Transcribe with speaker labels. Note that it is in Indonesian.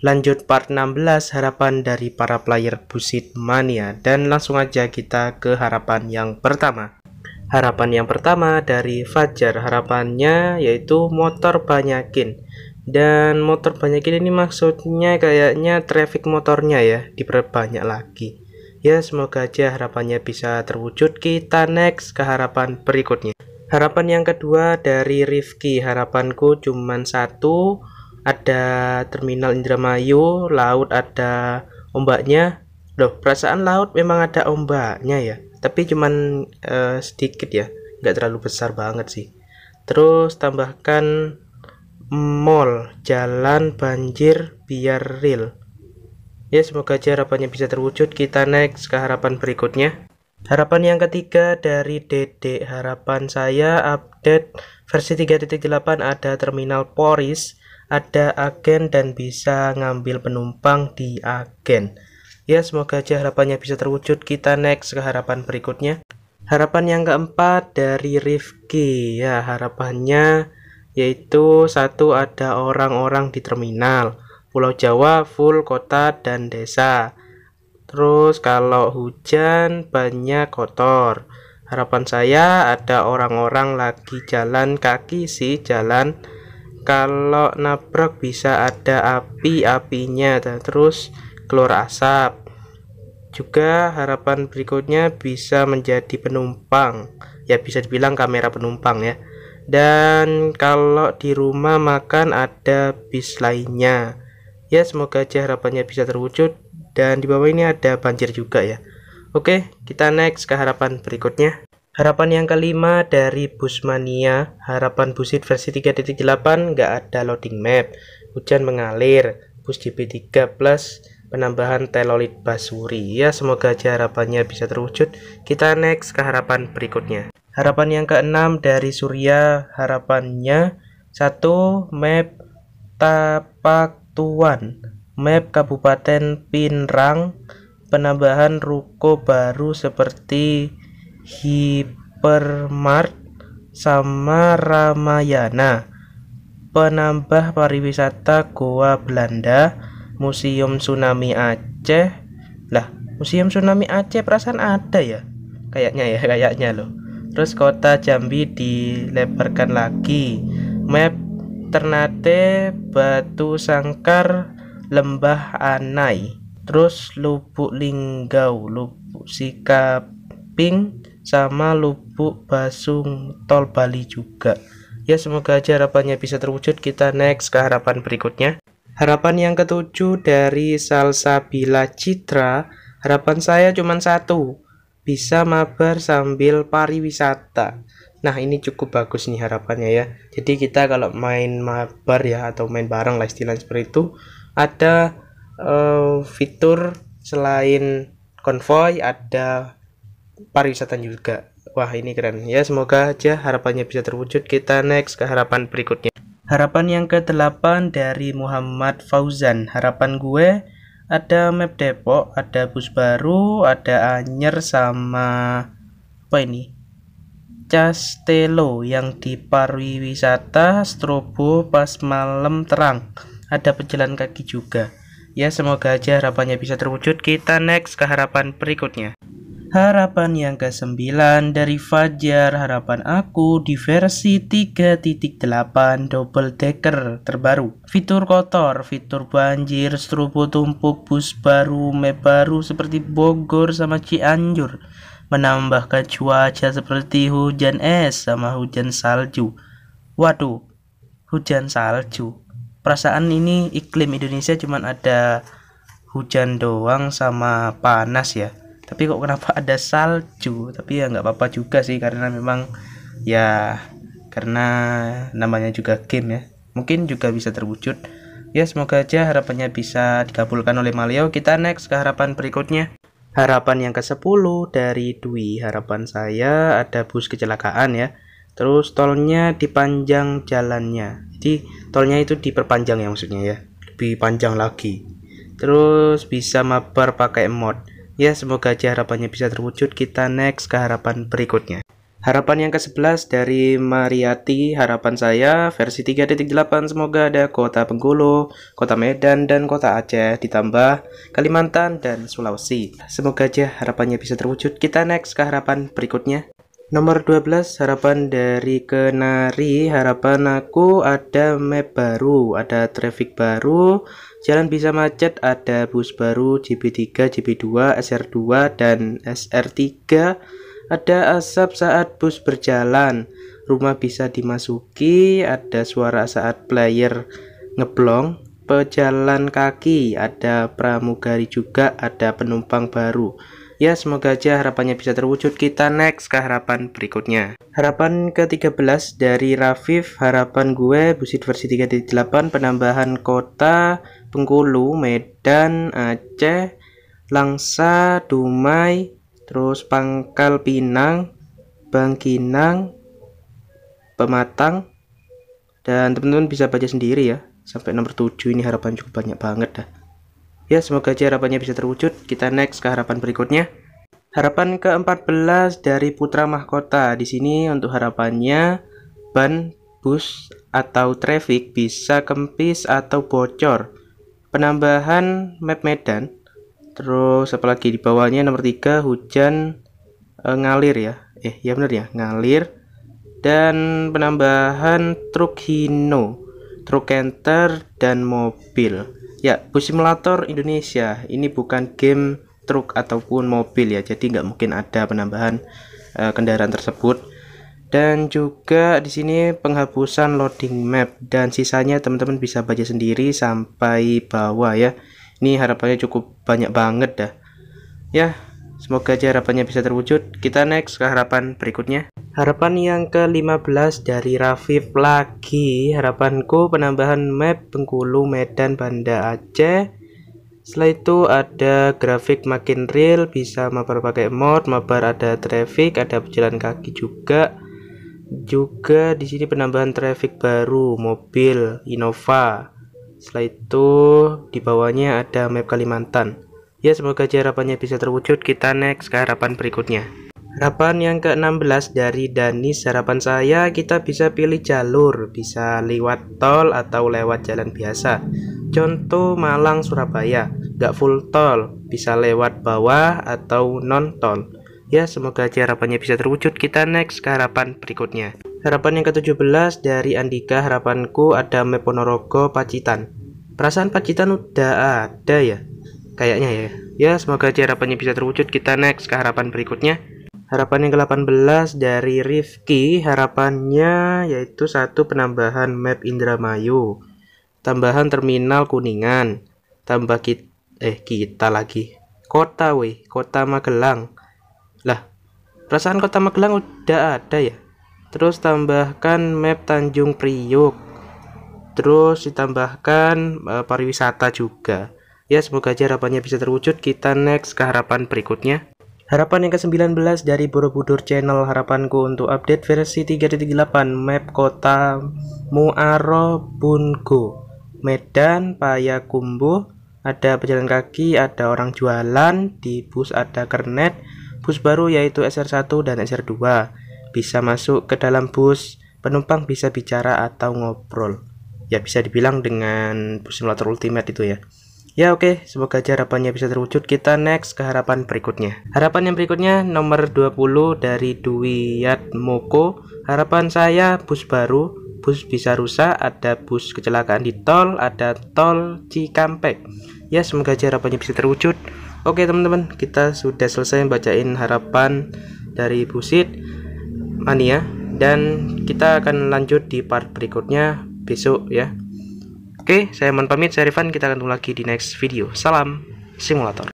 Speaker 1: lanjut part 16 harapan dari para player Busit Mania dan langsung aja kita ke harapan yang pertama harapan yang pertama dari Fajar harapannya yaitu motor banyakin dan motor banyakin ini maksudnya kayaknya traffic motornya ya diperbanyak lagi ya semoga aja harapannya bisa terwujud kita next ke harapan berikutnya harapan yang kedua dari Rifki harapanku cuman satu ada terminal Indramayu, laut ada ombaknya. Loh, perasaan laut memang ada ombaknya ya, tapi cuman uh, sedikit ya, nggak terlalu besar banget sih. Terus tambahkan mall, jalan banjir biar real. Ya, semoga aja harapannya bisa terwujud. Kita next ke harapan berikutnya. Harapan yang ketiga dari Dede. Harapan saya update versi 3.8 ada terminal Poris ada agen dan bisa ngambil penumpang di agen ya semoga aja harapannya bisa terwujud kita next ke harapan berikutnya harapan yang keempat dari Rifki ya harapannya yaitu satu ada orang-orang di terminal Pulau Jawa full kota dan desa terus kalau hujan banyak kotor harapan saya ada orang-orang lagi jalan kaki sih jalan kalau nabrak bisa ada api-apinya dan terus keluar asap juga harapan berikutnya bisa menjadi penumpang ya bisa dibilang kamera penumpang ya dan kalau di rumah makan ada bis lainnya ya semoga aja harapannya bisa terwujud dan di bawah ini ada banjir juga ya oke kita next ke harapan berikutnya Harapan yang kelima dari Busmania, harapan busit versi 3.8 nggak ada loading map, hujan mengalir, bus gp 3 plus penambahan telolit basuri ya semoga aja harapannya bisa terwujud kita next ke harapan berikutnya harapan yang keenam dari surya harapannya satu map tapak tuan map kabupaten pinrang penambahan ruko baru seperti Hypermart sama Ramayana penambah pariwisata Goa Belanda Museum Tsunami Aceh lah Museum Tsunami Aceh perasaan ada ya kayaknya ya kayaknya loh terus kota Jambi dilebarkan lagi map Ternate Batu Sangkar Lembah Anai terus Lubuk Linggau Lubuk Sikaping sama Lubuk Basung Tol Bali juga. Ya semoga aja harapannya bisa terwujud. Kita next ke harapan berikutnya. Harapan yang ketujuh dari salsa bila Citra. Harapan saya cuma satu, bisa mabar sambil pariwisata. Nah ini cukup bagus nih harapannya ya. Jadi kita kalau main mabar ya atau main bareng lah istilah seperti itu, ada uh, fitur selain konvoy ada pariwisata juga. Wah, ini keren. Ya, semoga aja harapannya bisa terwujud. Kita next ke harapan berikutnya. Harapan yang ke-8 dari Muhammad Fauzan. Harapan gue ada map Depok, ada bus baru, ada Anyer sama apa ini? Castello yang di pariwisata Strobo pas malam terang. Ada pejalan kaki juga. Ya, semoga aja harapannya bisa terwujud. Kita next ke harapan berikutnya. Harapan yang kesembilan dari Fajar Harapan Aku di versi 3.8 double decker terbaru. Fitur kotor, fitur banjir, strobo tumpuk, bus baru, map baru seperti Bogor sama Cianjur. Menambahkan cuaca seperti hujan es sama hujan salju. Waduh, hujan salju. Perasaan ini iklim Indonesia cuman ada hujan doang sama panas ya tapi kok kenapa ada salju tapi ya nggak apa-apa juga sih karena memang ya karena namanya juga game ya mungkin juga bisa terwujud ya semoga aja harapannya bisa dikabulkan oleh Malio kita next ke harapan berikutnya harapan yang ke-10 dari Dwi harapan saya ada bus kecelakaan ya terus tolnya dipanjang jalannya jadi tolnya itu diperpanjang ya maksudnya ya lebih panjang lagi terus bisa mabar pakai mod Ya, semoga aja harapannya bisa terwujud. Kita next ke harapan berikutnya. Harapan yang ke-11 dari Mariati, harapan saya versi 3.8 semoga ada kota Bengkulu, kota Medan, dan kota Aceh ditambah Kalimantan dan Sulawesi. Semoga aja harapannya bisa terwujud. Kita next ke harapan berikutnya. Nomor 12 harapan dari Kenari Harapan aku ada map baru Ada traffic baru Jalan bisa macet Ada bus baru gp 3 gp 2 SR2 dan SR3 Ada asap saat bus berjalan Rumah bisa dimasuki Ada suara saat player ngeblong Pejalan kaki Ada pramugari juga Ada penumpang baru Ya semoga aja harapannya bisa terwujud. Kita next ke harapan berikutnya. Harapan ke-13 dari Rafif, harapan gue Busit versi 3.8 penambahan kota Bengkulu, Medan, Aceh, Langsa, Dumai, terus Pangkal Pinang, Bangkinang, Pematang, dan teman-teman bisa baca sendiri ya sampai nomor 7 ini harapan cukup banyak banget dah Ya, semoga aja harapannya bisa terwujud. Kita next ke harapan berikutnya. Harapan ke-14 dari Putra Mahkota. Di sini untuk harapannya ban, bus, atau traffic bisa kempis atau bocor. Penambahan map Medan. Terus apalagi di bawahnya nomor 3 hujan e, ngalir ya. Eh, ya benar ya, ngalir. Dan penambahan truk Hino, truk kenter dan mobil. Ya, Bus Simulator Indonesia ini bukan game truk ataupun mobil ya, jadi nggak mungkin ada penambahan uh, kendaraan tersebut. Dan juga di sini penghapusan loading map dan sisanya teman-teman bisa baca sendiri sampai bawah ya. Ini harapannya cukup banyak banget dah. Ya, Semoga aja harapannya bisa terwujud. Kita next ke harapan berikutnya. Harapan yang ke-15 dari Rafif lagi. Harapanku penambahan map Bengkulu, Medan, Banda Aceh. Setelah itu ada grafik makin real, bisa mabar pakai mod, mabar ada traffic, ada pejalan kaki juga. Juga di sini penambahan traffic baru, mobil, Innova. Setelah itu di bawahnya ada map Kalimantan. Ya semoga aja harapannya bisa terwujud. Kita next ke harapan berikutnya. Harapan yang ke-16 dari Danis, harapan saya kita bisa pilih jalur, bisa lewat tol atau lewat jalan biasa. Contoh Malang Surabaya, gak full tol, bisa lewat bawah atau non tol. Ya semoga aja harapannya bisa terwujud. Kita next ke harapan berikutnya. Harapan yang ke-17 dari Andika, harapanku ada Meponorogo Pacitan. Perasaan Pacitan udah ada ya, kayaknya ya ya semoga aja harapannya bisa terwujud kita next ke harapan berikutnya harapan yang ke-18 dari Rifki harapannya yaitu satu penambahan map Indramayu tambahan terminal Kuningan tambah kita eh kita lagi kota weh kota Magelang lah perasaan kota Magelang udah ada ya terus tambahkan map Tanjung Priuk terus ditambahkan uh, pariwisata juga Ya semoga aja harapannya bisa terwujud. Kita next ke harapan berikutnya. Harapan yang ke-19 dari Borobudur Channel harapanku untuk update versi 3.8 map kota Muaro Bungo Medan Payakumbu ada pejalan kaki, ada orang jualan, di bus ada kernet, bus baru yaitu SR1 dan SR2. Bisa masuk ke dalam bus, penumpang bisa bicara atau ngobrol. Ya bisa dibilang dengan bus simulator ultimate itu ya. Ya oke, okay. semoga aja harapannya bisa terwujud. Kita next ke harapan berikutnya. Harapan yang berikutnya nomor 20 dari Dwiat Moko. Harapan saya bus baru, bus bisa rusak, ada bus kecelakaan di tol, ada tol Cikampek. Ya, semoga aja harapannya bisa terwujud. Oke, okay, teman-teman, kita sudah selesai bacain harapan dari Busit Mania dan kita akan lanjut di part berikutnya besok ya. Oke, saya mohon pamit, saya Rifan. Kita ketemu lagi di next video. Salam simulator.